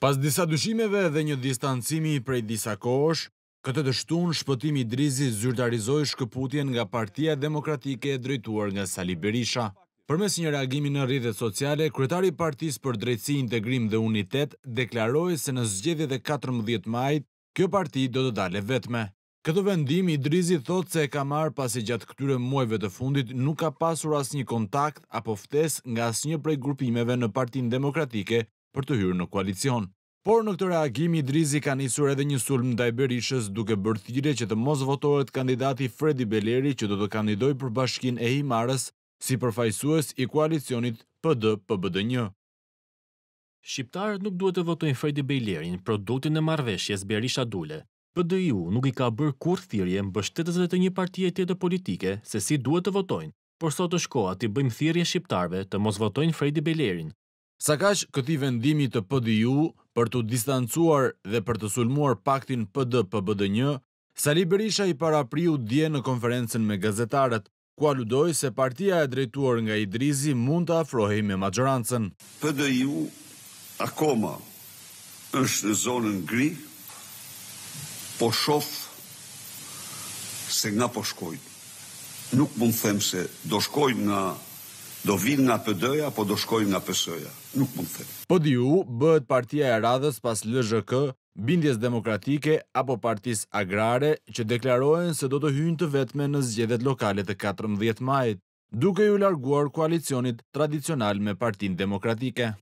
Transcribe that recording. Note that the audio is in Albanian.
Pas disa dushimeve dhe një distancimi prej disa kosh, këtë të shtun shpëtimi Drizi zyrtarizoj shkëputjen nga partia demokratike drejtuar nga Sali Berisha. Për mes një reagimi në rritet sociale, kretari partis për drejtësi integrim dhe unitet deklaroj se në e 14 majt, kjo parti do të dale vetme. Këtë vendim, Idrizi thot se e ka marë pasi gjatë këtyre muajve të fundit nuk ka pasur as një kontakt apo ftes nga as një prej grupimeve në partin demokratike për të hyrë në koalicion. Por në këtë reagimi, Drizi ka njësur edhe një sulm në i Berishës duke bërthire që të mos votohet kandidati Fredi Beleri që do të kandidoj për bashkin e Himarës si përfajsues i koalicionit PD-PBD1. Shqiptarët nuk duhet të votojnë Fredi Bejlerin, produktin e marveshjes Berisha Dule. PDU nuk i ka bërë kur thirje më bështetës dhe të një partije tjetë politike se si duhet të votojnë, por sot është koha të bëjmë thirje shqiptarve të mos votojnë Fredi Bejlerin, Sa kash këti vendimi të PDU për të distancuar dhe për të sulmuar paktin PD-PBD1, Sali Berisha i para priu dje në konferencen me gazetarët, ku aludoj se partia e drejtuar nga Idrizi mund të afrohej me majorancën. PDU akoma është në zonën gri, po shofë se nga po shkojnë. Nuk mund them se do shkojnë nga do vinë nga pëdëja apo do shkojmë nga pësëja. Nuk mund të thejë. Po di u, bëhet partia e radhës pas LZK, bindjes demokratike apo partis agrare që deklarohen se do të hynë të vetme në zgjedet lokale të 14 majit, duke ju larguar koalicionit tradicional me partin demokratike.